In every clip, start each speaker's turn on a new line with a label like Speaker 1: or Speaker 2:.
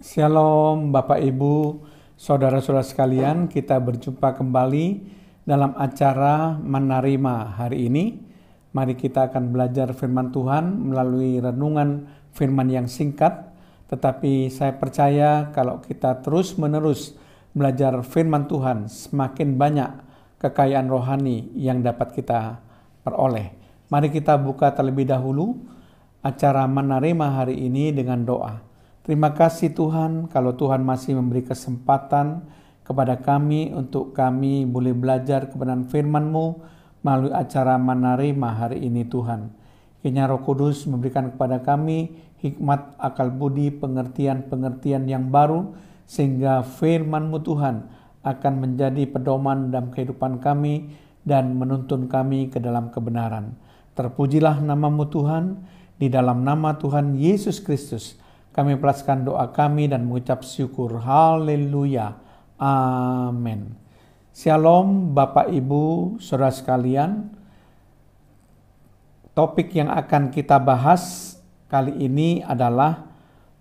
Speaker 1: Shalom Bapak Ibu, Saudara-saudara sekalian, kita berjumpa kembali dalam acara Menerima hari ini. Mari kita akan belajar firman Tuhan melalui renungan firman yang singkat. Tetapi saya percaya kalau kita terus-menerus belajar firman Tuhan, semakin banyak kekayaan rohani yang dapat kita peroleh. Mari kita buka terlebih dahulu acara menerima hari ini dengan doa. Terima kasih Tuhan kalau Tuhan masih memberi kesempatan kepada kami untuk kami boleh belajar kebenaran firman-Mu melalui acara Manarima hari ini Tuhan. Kiranya Roh Kudus memberikan kepada kami hikmat, akal budi, pengertian-pengertian yang baru sehingga firman-Mu Tuhan akan menjadi pedoman dalam kehidupan kami dan menuntun kami ke dalam kebenaran. Terpujilah namamu Tuhan, di dalam nama Tuhan Yesus Kristus kami pelaskan doa kami dan mengucap syukur. Haleluya. Amin. Shalom Bapak Ibu, Saudara sekalian. Topik yang akan kita bahas kali ini adalah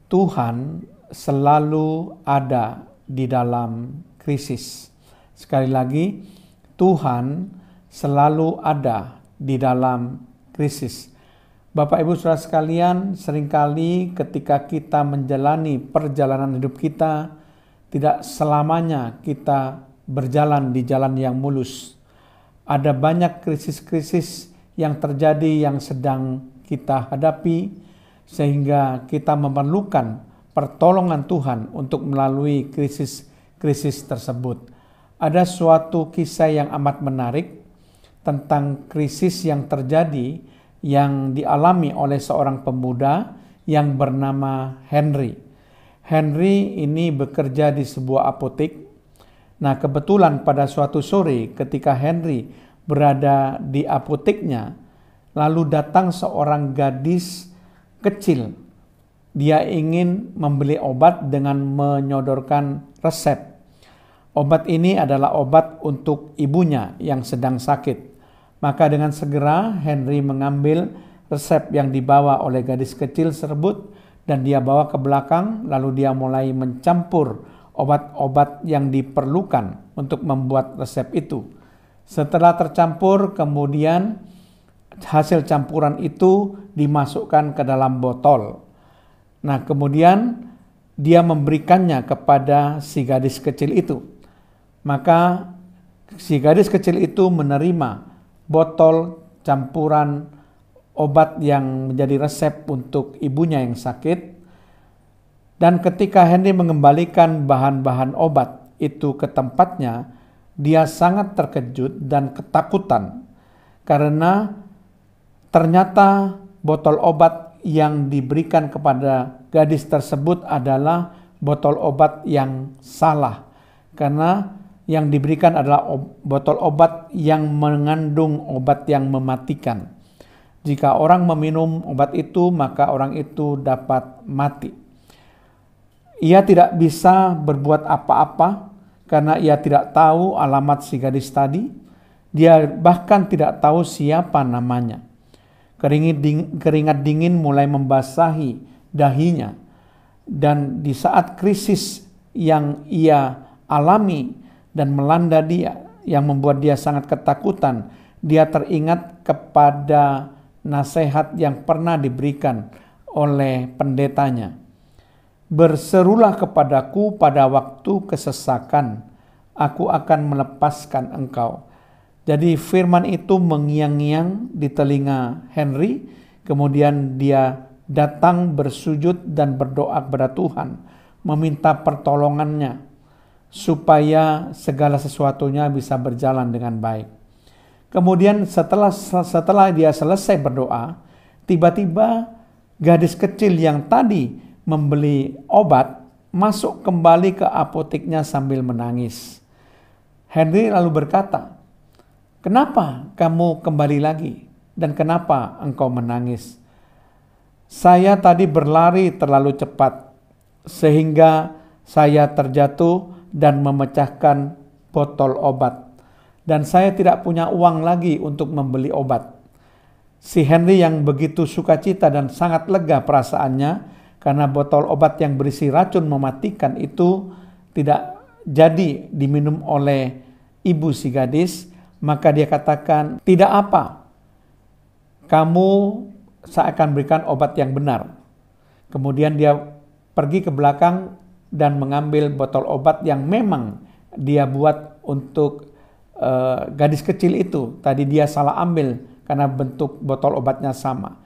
Speaker 1: Tuhan selalu ada di dalam krisis. Sekali lagi, Tuhan selalu ada di dalam krisis. Bapak Ibu Saudara sekalian, seringkali ketika kita menjalani perjalanan hidup kita, tidak selamanya kita berjalan di jalan yang mulus. Ada banyak krisis-krisis yang terjadi yang sedang kita hadapi sehingga kita memerlukan pertolongan Tuhan untuk melalui krisis-krisis tersebut. Ada suatu kisah yang amat menarik tentang krisis yang terjadi yang dialami oleh seorang pemuda yang bernama Henry. Henry ini bekerja di sebuah apotek. Nah, kebetulan pada suatu sore ketika Henry berada di apoteknya, lalu datang seorang gadis kecil. Dia ingin membeli obat dengan menyodorkan resep. Obat ini adalah obat untuk ibunya yang sedang sakit. Maka dengan segera Henry mengambil resep yang dibawa oleh gadis kecil tersebut dan dia bawa ke belakang lalu dia mulai mencampur obat-obat yang diperlukan untuk membuat resep itu. Setelah tercampur kemudian hasil campuran itu dimasukkan ke dalam botol. Nah, kemudian dia memberikannya kepada si gadis kecil itu. Maka si gadis kecil itu menerima botol campuran obat yang menjadi resep untuk ibunya yang sakit. Dan ketika Henry mengembalikan bahan-bahan obat itu ke tempatnya, dia sangat terkejut dan ketakutan karena ternyata botol obat yang diberikan kepada gadis tersebut adalah botol obat yang salah. Karena yang diberikan adalah ob botol obat yang mengandung obat yang mematikan. Jika orang meminum obat itu, maka orang itu dapat mati. Ia tidak bisa berbuat apa-apa karena ia tidak tahu alamat si gadis tadi. Dia bahkan tidak tahu siapa namanya. Keringat dingin, keringat dingin mulai membasahi dahinya. Dan di saat krisis yang ia alami dan melanda dia yang membuat dia sangat ketakutan. Dia teringat kepada nasihat yang pernah diberikan oleh pendetanya. Berserulah kepadaku pada waktu kesesakan, aku akan melepaskan engkau. Jadi firman itu mengiang-ngiang di telinga Henry, kemudian dia datang bersujud dan berdoa kepada Tuhan, meminta pertolongannya supaya segala sesuatunya bisa berjalan dengan baik. Kemudian setelah setelah dia selesai berdoa, tiba-tiba gadis kecil yang tadi membeli obat masuk kembali ke apoteknya sambil menangis. Henry lalu berkata, "Kenapa kamu kembali lagi dan kenapa engkau menangis?" "Saya tadi berlari terlalu cepat sehingga saya terjatuh dan memecahkan botol obat. Dan saya tidak punya uang lagi untuk membeli obat. Si Henry yang begitu sukacita dan sangat lega perasaannya karena botol obat yang berisi racun mematikan itu tidak jadi diminum oleh ibu si gadis, maka dia katakan, "Tidak apa. Kamu saya akan berikan obat yang benar." Kemudian dia pergi ke belakang dan mengambil botol obat yang memang dia buat untuk uh, gadis kecil itu. Tadi dia salah ambil karena bentuk botol obatnya sama.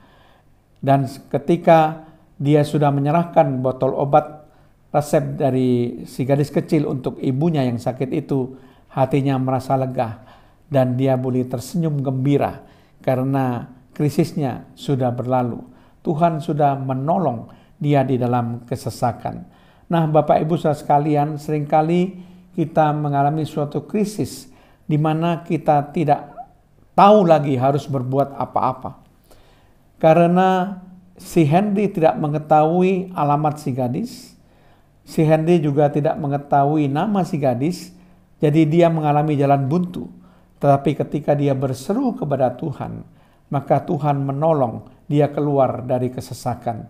Speaker 1: Dan ketika dia sudah menyerahkan botol obat resep dari si gadis kecil untuk ibunya yang sakit itu, hatinya merasa lega dan dia boleh tersenyum gembira karena krisisnya sudah berlalu. Tuhan sudah menolong dia di dalam kesesakan. Nah, Bapak Ibu Saudara sekalian, seringkali kita mengalami suatu krisis di mana kita tidak tahu lagi harus berbuat apa-apa. Karena si Henry tidak mengetahui alamat si gadis, si Henry juga tidak mengetahui nama si gadis, jadi dia mengalami jalan buntu. Tetapi ketika dia berseru kepada Tuhan, maka Tuhan menolong dia keluar dari kesesakan.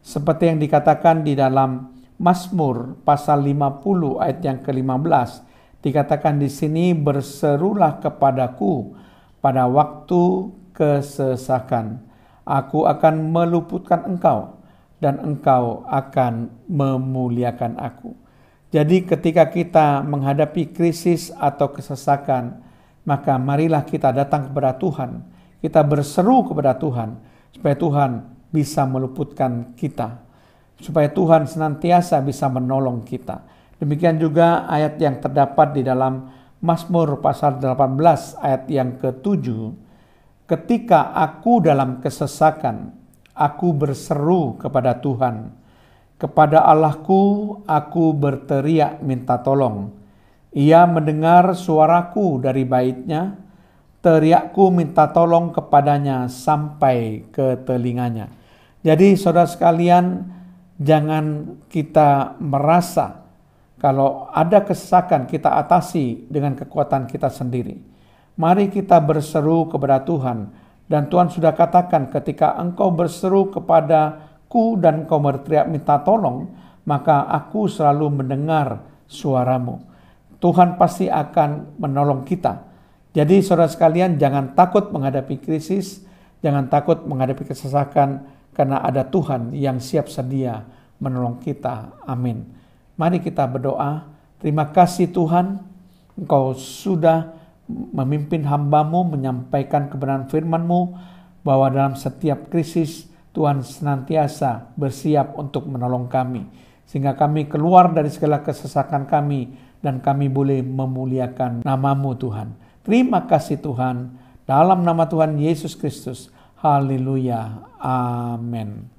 Speaker 1: Seperti yang dikatakan di dalam Mazmur pasal 50 ayat yang ke-15 dikatakan di sini berserulah kepadaku pada waktu kesesakan. Aku akan meluputkan engkau dan engkau akan memuliakan aku. Jadi ketika kita menghadapi krisis atau kesesakan, maka marilah kita datang kepada Tuhan. Kita berseru kepada Tuhan supaya Tuhan bisa meluputkan kita supaya Tuhan senantiasa bisa menolong kita. Demikian juga ayat yang terdapat di dalam Mazmur pasal 18 ayat yang ke-7. Ketika aku dalam kesesakan, aku berseru kepada Tuhan. Kepada Allahku aku berteriak minta tolong. Ia mendengar suaraku dari baitnya, teriakku minta tolong kepadanya sampai ke telinganya. Jadi saudara sekalian, Jangan kita merasa kalau ada kesesakan kita atasi dengan kekuatan kita sendiri. Mari kita berseru kepada Tuhan dan Tuhan sudah katakan ketika engkau berseru kepada-Ku dan kau berteriak minta tolong, maka aku selalu mendengar suaramu. Tuhan pasti akan menolong kita. Jadi saudara sekalian jangan takut menghadapi krisis, jangan takut menghadapi kesesakan, karena ada Tuhan yang siap sedia menolong kita. Amin. Mari kita berdoa. Terima kasih Tuhan, Engkau sudah memimpin hambamu menyampaikan kebenaran FirmanMu bahwa dalam setiap krisis Tuhan senantiasa bersiap untuk menolong kami. Sehingga kami keluar dari segala kesesakan kami dan kami boleh memuliakan namamu Tuhan. Terima kasih Tuhan. Dalam nama Tuhan Yesus Kristus Haleluya. Amen.